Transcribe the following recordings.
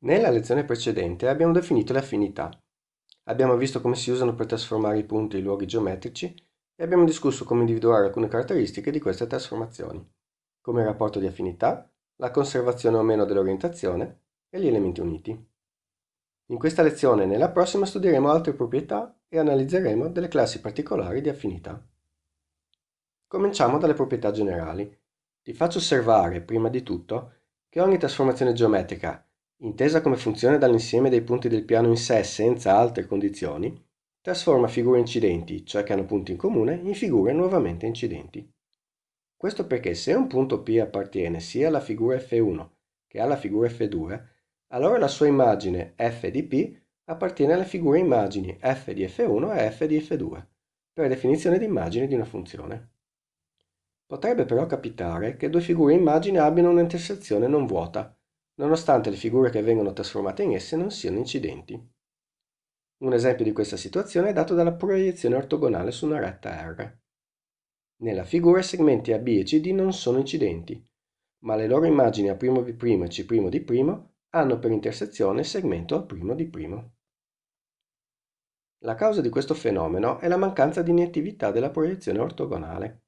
Nella lezione precedente abbiamo definito le affinità. Abbiamo visto come si usano per trasformare i punti in luoghi geometrici e abbiamo discusso come individuare alcune caratteristiche di queste trasformazioni, come il rapporto di affinità, la conservazione o meno dell'orientazione e gli elementi uniti. In questa lezione e nella prossima studieremo altre proprietà e analizzeremo delle classi particolari di affinità. Cominciamo dalle proprietà generali. Ti faccio osservare, prima di tutto, che ogni trasformazione geometrica intesa come funzione dall'insieme dei punti del piano in sé senza altre condizioni, trasforma figure incidenti, cioè che hanno punti in comune, in figure nuovamente incidenti. Questo perché se un punto P appartiene sia alla figura F1 che alla figura F2, allora la sua immagine F di P appartiene alle figure immagini F di F1 e F di F2, per definizione di immagine di una funzione. Potrebbe però capitare che due figure immagini abbiano un'intersezione non vuota, nonostante le figure che vengono trasformate in esse non siano incidenti. Un esempio di questa situazione è dato dalla proiezione ortogonale su una retta R. Nella figura i segmenti AB e CD non sono incidenti, ma le loro immagini A'B' e C'D' hanno per intersezione il segmento A'D'. La causa di questo fenomeno è la mancanza di iniettività della proiezione ortogonale.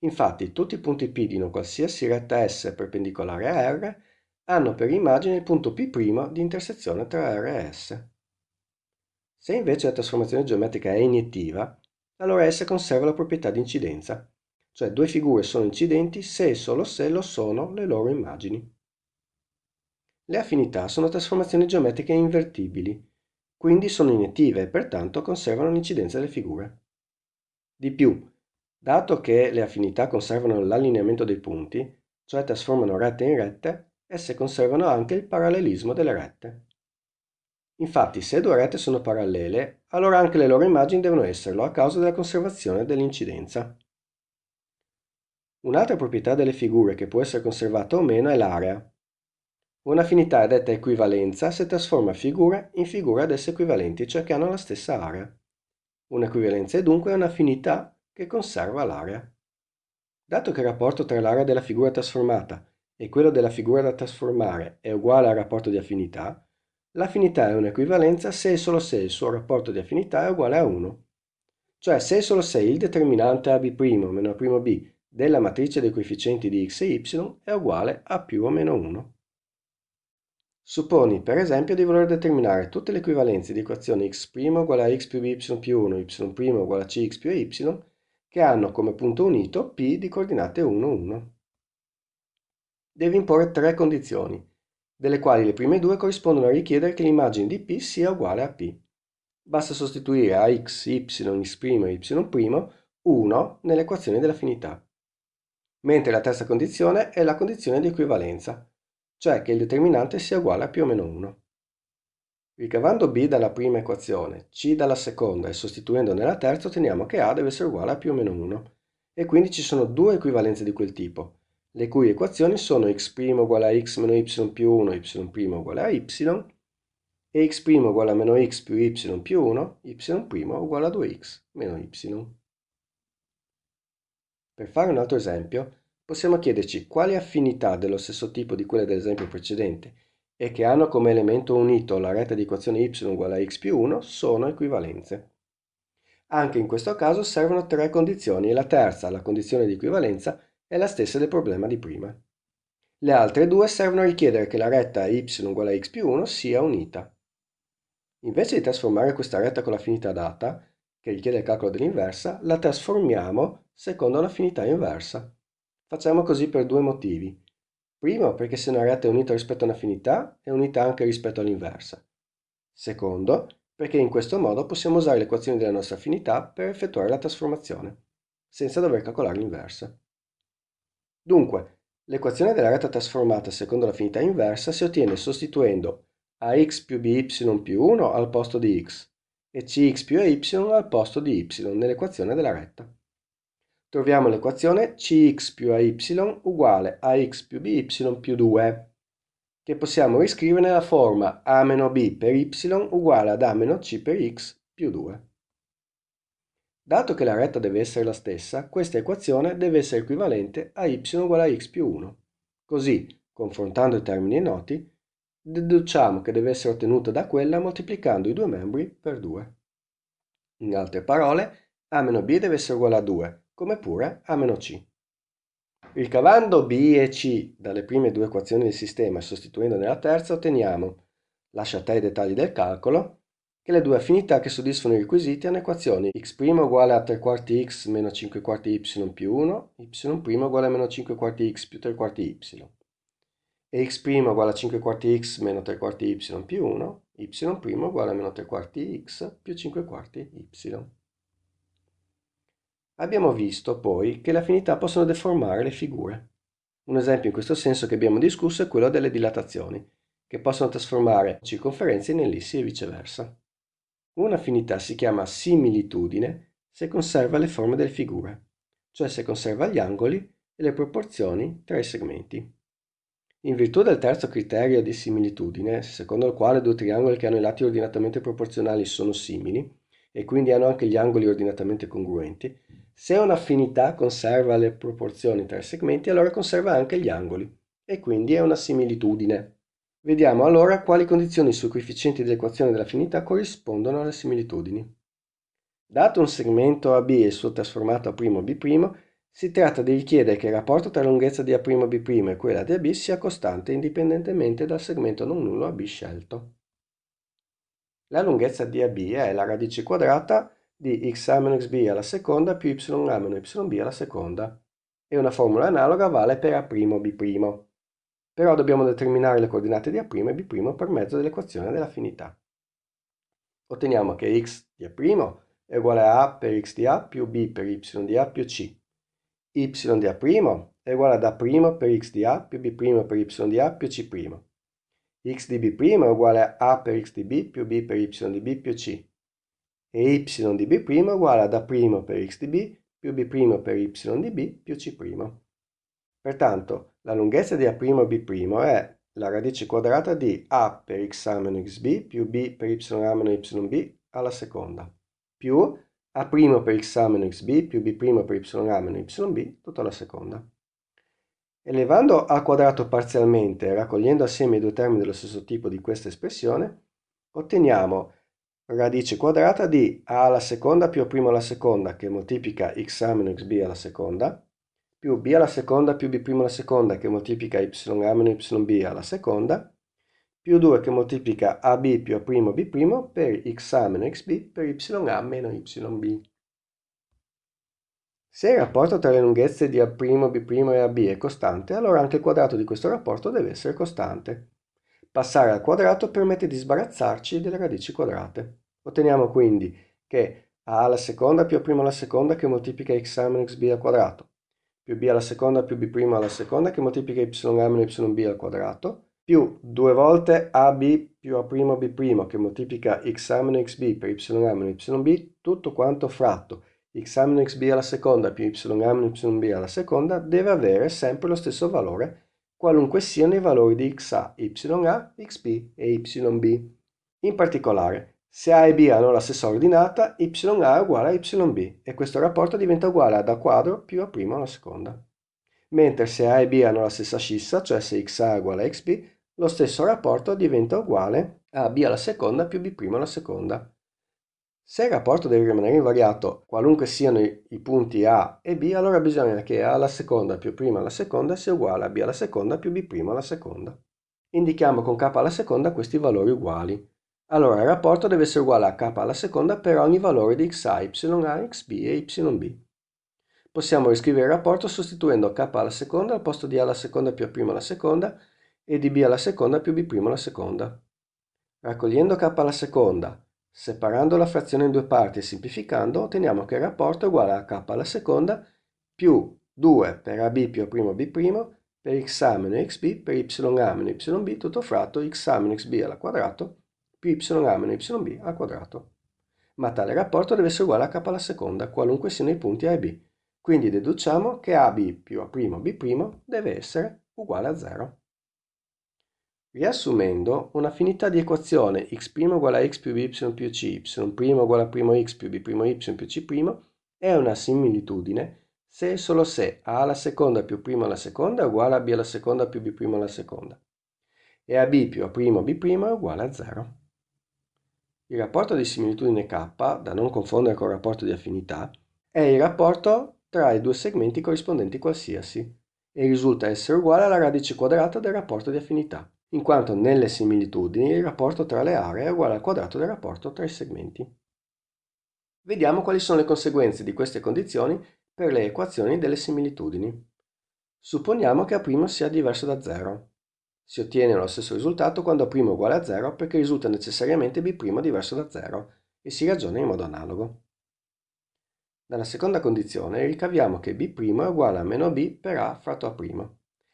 Infatti tutti i punti P di una qualsiasi retta S perpendicolare a R hanno per immagine il punto P' di intersezione tra R e S. Se invece la trasformazione geometrica è iniettiva, allora S conserva la proprietà di incidenza, cioè due figure sono incidenti se e solo se lo sono le loro immagini. Le affinità sono trasformazioni geometriche invertibili, quindi sono iniettive e pertanto conservano l'incidenza delle figure. Di più, dato che le affinità conservano l'allineamento dei punti, cioè trasformano rette in rette, Esse conservano anche il parallelismo delle rette. Infatti se due rette sono parallele, allora anche le loro immagini devono esserlo a causa della conservazione dell'incidenza. Un'altra proprietà delle figure che può essere conservata o meno è l'area. Un'affinità è detta equivalenza se trasforma figura in figure ad esse equivalenti, cioè che hanno la stessa area. Un'equivalenza è dunque un'affinità che conserva l'area. Dato che il rapporto tra l'area della figura trasformata e quello della figura da trasformare è uguale al rapporto di affinità, l'affinità è un'equivalenza se e solo se il suo rapporto di affinità è uguale a 1. Cioè se e solo se il determinante ab' meno a'b della matrice dei coefficienti di x e y è uguale a più o meno 1. Supponi, per esempio, di voler determinare tutte le equivalenze di equazioni x' uguale a x più by più 1, y' uguale a cx più y, che hanno come punto unito p di coordinate 1, 1 deve imporre tre condizioni, delle quali le prime due corrispondono a richiedere che l'immagine di P sia uguale a P. Basta sostituire a x, y, x' e y' 1 nell'equazione dell'affinità. Mentre la terza condizione è la condizione di equivalenza, cioè che il determinante sia uguale a più o meno 1. Ricavando b dalla prima equazione, c dalla seconda e sostituendo nella terza otteniamo che a deve essere uguale a più o meno 1 e quindi ci sono due equivalenze di quel tipo, le cui equazioni sono x' uguale a x meno y più 1, y' uguale a y, e x' uguale a meno x più y più 1, y' uguale a 2x meno y. Per fare un altro esempio, possiamo chiederci quali affinità dello stesso tipo di quelle dell'esempio precedente e che hanno come elemento unito la retta di equazione y uguale a x più 1 sono equivalenze. Anche in questo caso servono tre condizioni e la terza, la condizione di equivalenza, è la stessa del problema di prima. Le altre due servono a richiedere che la retta y uguale a x più 1 sia unita. Invece di trasformare questa retta con l'affinità data, che richiede il calcolo dell'inversa, la trasformiamo secondo l'affinità inversa. Facciamo così per due motivi. Primo, perché se una retta è unita rispetto a un'affinità, è unita anche rispetto all'inversa. Secondo, perché in questo modo possiamo usare le equazioni della nostra affinità per effettuare la trasformazione, senza dover calcolare l'inversa. Dunque, l'equazione della retta trasformata secondo l'affinità inversa si ottiene sostituendo ax più by più 1 al posto di x e cx più ay al posto di y nell'equazione della retta. Troviamo l'equazione cx più ay uguale a x più by più 2 che possiamo riscrivere nella forma a meno b per y uguale ad a meno c per x più 2. Dato che la retta deve essere la stessa, questa equazione deve essere equivalente a y uguale a x più 1. Così, confrontando i termini noti, deduciamo che deve essere ottenuta da quella moltiplicando i due membri per 2. In altre parole, a meno b deve essere uguale a 2, come pure a meno c. Ricavando b e c dalle prime due equazioni del sistema e sostituendo nella terza, otteniamo, lasciate a i dettagli del calcolo, che le due affinità che soddisfano i requisiti hanno equazioni x' uguale a 3 quarti x meno 5 quarti y più 1, y' uguale a meno 5 quarti x più 3 quarti y, e x' uguale a 5 quarti x meno 3 quarti y più 1, y' uguale a meno 3 quarti x più 5 quarti y. Abbiamo visto poi che le affinità possono deformare le figure. Un esempio in questo senso che abbiamo discusso è quello delle dilatazioni, che possono trasformare circonferenze in ellissi e viceversa. Un'affinità si chiama similitudine se conserva le forme delle figure, cioè se conserva gli angoli e le proporzioni tra i segmenti. In virtù del terzo criterio di similitudine, secondo il quale due triangoli che hanno i lati ordinatamente proporzionali sono simili, e quindi hanno anche gli angoli ordinatamente congruenti, se un'affinità conserva le proporzioni tra i segmenti, allora conserva anche gli angoli, e quindi è una similitudine. Vediamo allora quali condizioni sui coefficienti dell'equazione della finita corrispondono alle similitudini. Dato un segmento AB e il suo trasformato a' B', si tratta di richiedere che il rapporto tra lunghezza di A'B' e quella di AB sia costante indipendentemente dal segmento non nullo AB scelto. La lunghezza di AB è la radice quadrata di xa meno xb alla seconda più ya meno yb alla seconda e una formula analoga vale per A'B'. Però dobbiamo determinare le coordinate di A' e B' per mezzo dell'equazione dell'affinità. Otteniamo che x di A' è uguale a A per x di A più B per y di A più C. y di A' è uguale ad A' per x di A più B' per y di A più C' x di B' è uguale a A per x di B più B per y di B più C e y di B' è uguale ad A' per x di B più B' per y di B più C'. Pertanto la lunghezza di A'-B' è la radice quadrata di a per x A meno xb più b per y A meno yb alla seconda più a' per x A meno xb più b' per y A meno yb tutta la seconda. Elevando a quadrato parzialmente e raccogliendo assieme i due termini dello stesso tipo di questa espressione, otteniamo radice quadrata di a alla seconda più a' alla seconda che moltiplica x A meno xb alla seconda più b alla seconda più b' alla seconda che moltiplica y meno yb alla seconda più 2 che moltiplica ab più a' b' per xa meno xb per ya meno yb. Se il rapporto tra le lunghezze di a', b' e ab è costante, allora anche il quadrato di questo rapporto deve essere costante. Passare al quadrato permette di sbarazzarci delle radici quadrate. Otteniamo quindi che a alla seconda più a' alla seconda che moltiplica xa meno xb al quadrato più b alla seconda più b' alla seconda che moltiplica yA meno yb al quadrato più due volte ab più a' b' che moltiplica xa meno xb per ya meno yb tutto quanto fratto xa meno xb alla seconda più ya meno yb alla seconda deve avere sempre lo stesso valore qualunque siano i valori di xa, ya, xb e yb. In particolare, se A e B hanno la stessa ordinata, YA è uguale a YB e questo rapporto diventa uguale ad A quadro più A primo alla seconda. Mentre se A e B hanno la stessa scissa, cioè se XA è uguale a XB, lo stesso rapporto diventa uguale a B alla seconda più B' alla seconda. Se il rapporto deve rimanere invariato, qualunque siano i punti A e B, allora bisogna che A alla seconda più prima alla seconda sia uguale a B alla seconda più B' alla seconda. Indichiamo con K alla seconda questi valori uguali. Allora, il rapporto deve essere uguale a k alla seconda per ogni valore di x a, y a, xb e yb. Possiamo riscrivere il rapporto sostituendo k alla seconda al posto di a alla seconda più a' alla seconda e di b alla seconda più b' alla seconda. Raccogliendo k alla seconda, separando la frazione in due parti e semplificando, otteniamo che il rapporto è uguale a k alla seconda più 2 per ab più a' b' per xa meno xb per ya meno yb tutto fratto xa meno xb alla quadrato più ya meno yb al quadrato. Ma tale rapporto deve essere uguale a k alla seconda, qualunque siano i punti A e B. Quindi deduciamo che AB più A'B' deve essere uguale a 0. Riassumendo, un'affinità di equazione x' uguale a x più b y più c, y' uguale a primo x più b' y più c' è una similitudine se e solo se a alla seconda più primo alla seconda è uguale a b alla seconda più b' alla seconda e a b più a primo b' è uguale a 0. Il rapporto di similitudine K, da non confondere col rapporto di affinità, è il rapporto tra i due segmenti corrispondenti qualsiasi e risulta essere uguale alla radice quadrata del rapporto di affinità, in quanto nelle similitudini il rapporto tra le aree è uguale al quadrato del rapporto tra i segmenti. Vediamo quali sono le conseguenze di queste condizioni per le equazioni delle similitudini. Supponiamo che A' primo sia diverso da 0. Si ottiene lo stesso risultato quando A' è uguale a 0 perché risulta necessariamente B' diverso da 0 e si ragiona in modo analogo. Dalla seconda condizione ricaviamo che B' è uguale a meno B per A fratto A'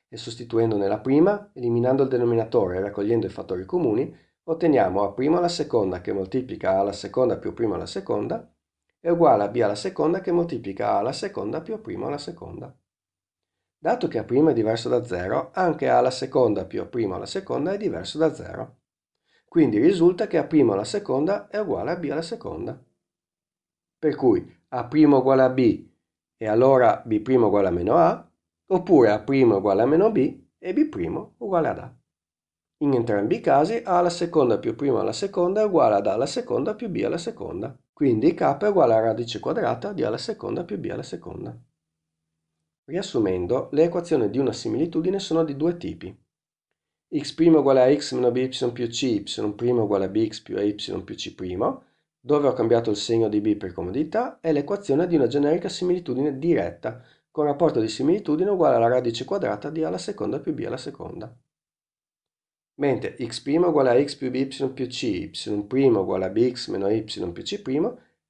e sostituendo nella prima, eliminando il denominatore e raccogliendo i fattori comuni, otteniamo A' alla seconda che moltiplica A alla seconda più prima alla seconda è uguale a B alla seconda che moltiplica A alla seconda più prima alla seconda. Dato che a' è diverso da 0, anche A alla seconda più A' alla seconda è diverso da 0. Quindi risulta che A' alla seconda è uguale a B alla seconda. Per cui A' uguale a B e allora B' uguale a meno A, oppure A' uguale a meno B e B' uguale ad A. In entrambi i casi A alla seconda più prima alla seconda è uguale ad A alla seconda più B alla seconda. Quindi K è uguale a radice quadrata di A alla seconda più B alla seconda. Riassumendo, le equazioni di una similitudine sono di due tipi. x' uguale a x meno by più c, y' uguale a bx più a y più c', dove ho cambiato il segno di b per comodità, è l'equazione di una generica similitudine diretta, con rapporto di similitudine uguale alla radice quadrata di a alla seconda più b alla seconda. Mentre x' uguale a x più by più c, y' uguale a bx meno y più c'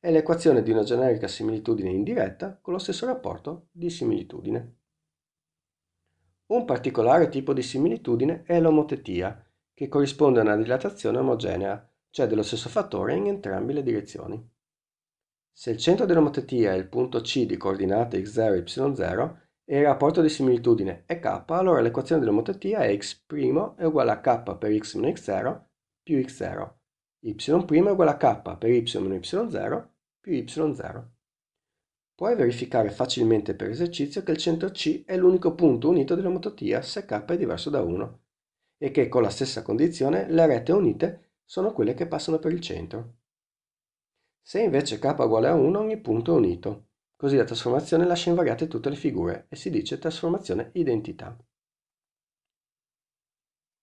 è l'equazione di una generica similitudine indiretta con lo stesso rapporto di similitudine. Un particolare tipo di similitudine è l'omotetia, che corrisponde a una dilatazione omogenea, cioè dello stesso fattore in entrambe le direzioni. Se il centro dell'omotetia è il punto C di coordinate x0 e y0 e il rapporto di similitudine è k, allora l'equazione dell'omotetia è x' è uguale a k per x-x0 più x0, y' è uguale a k per y-y0 più y0. Puoi verificare facilmente per esercizio che il centro C è l'unico punto unito della mototia se K è diverso da 1 e che con la stessa condizione le rette unite sono quelle che passano per il centro. Se invece K è uguale a 1 ogni punto è unito, così la trasformazione lascia invariate tutte le figure e si dice trasformazione identità.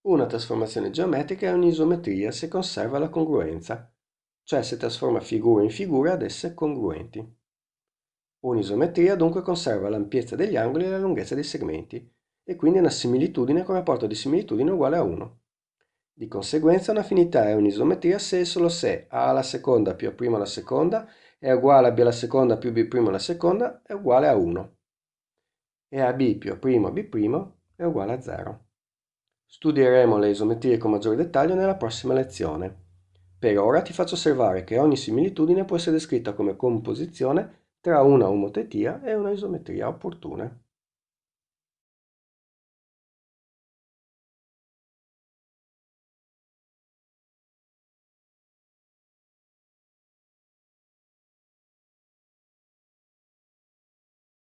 Una trasformazione geometrica è un'isometria se conserva la congruenza cioè se trasforma figure in figure ad esse congruenti. Un'isometria dunque conserva l'ampiezza degli angoli e la lunghezza dei segmenti, e quindi una similitudine con rapporto di similitudine uguale a 1. Di conseguenza un'affinità è un'isometria se e solo se a alla seconda più a prima alla seconda è uguale a b alla seconda più b' alla seconda è uguale a 1 e a b più a' b' è uguale a 0. Studieremo le isometrie con maggiore dettaglio nella prossima lezione. Per ora ti faccio osservare che ogni similitudine può essere descritta come composizione tra una omotetia e una isometria opportune.